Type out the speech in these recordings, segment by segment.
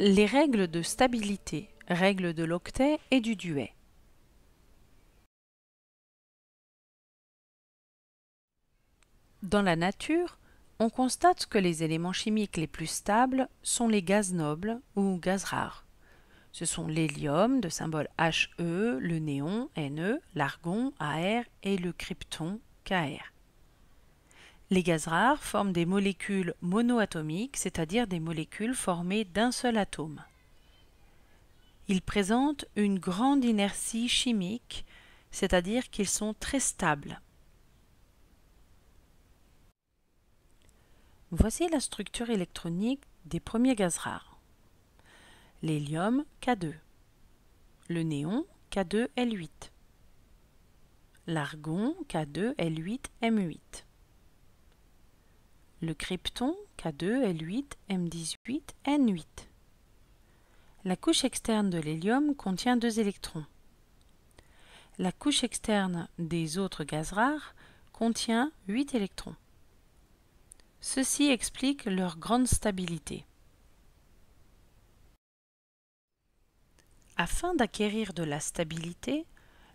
les règles de stabilité, règles de l'octet et du duet. Dans la nature, on constate que les éléments chimiques les plus stables sont les gaz nobles ou gaz rares. Ce sont l'hélium de symbole HE, le néon NE, l'argon AR et le krypton KR. Les gaz rares forment des molécules monoatomiques, c'est-à-dire des molécules formées d'un seul atome. Ils présentent une grande inertie chimique, c'est-à-dire qu'ils sont très stables. Voici la structure électronique des premiers gaz rares. L'hélium K2, le néon K2L8, l'argon K2L8M8 le krypton K2, L8, M18, N8. La couche externe de l'hélium contient deux électrons. La couche externe des autres gaz rares contient huit électrons. Ceci explique leur grande stabilité. Afin d'acquérir de la stabilité,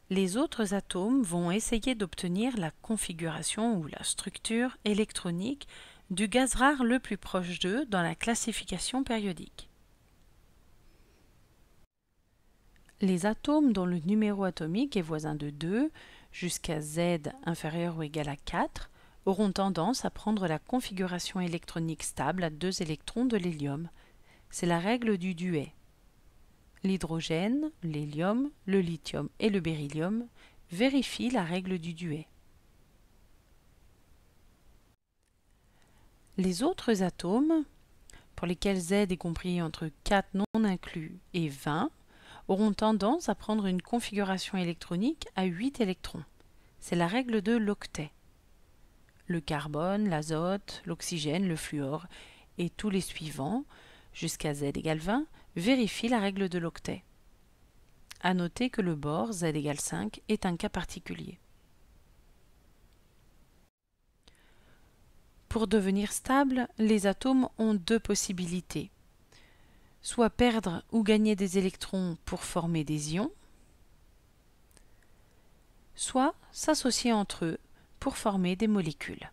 les autres atomes vont essayer d'obtenir la configuration ou la structure électronique du gaz rare le plus proche d'eux dans la classification périodique. Les atomes dont le numéro atomique est voisin de 2 jusqu'à Z inférieur ou égal à 4 auront tendance à prendre la configuration électronique stable à deux électrons de l'hélium. C'est la règle du duet. L'hydrogène, l'hélium, le lithium et le beryllium vérifient la règle du duet. Les autres atomes, pour lesquels Z est compris entre 4 non inclus et 20, auront tendance à prendre une configuration électronique à 8 électrons. C'est la règle de l'octet. Le carbone, l'azote, l'oxygène, le fluor et tous les suivants, jusqu'à Z égale 20, vérifient la règle de l'octet. A noter que le bord Z égale 5 est un cas particulier. Pour devenir stables, les atomes ont deux possibilités. Soit perdre ou gagner des électrons pour former des ions, soit s'associer entre eux pour former des molécules.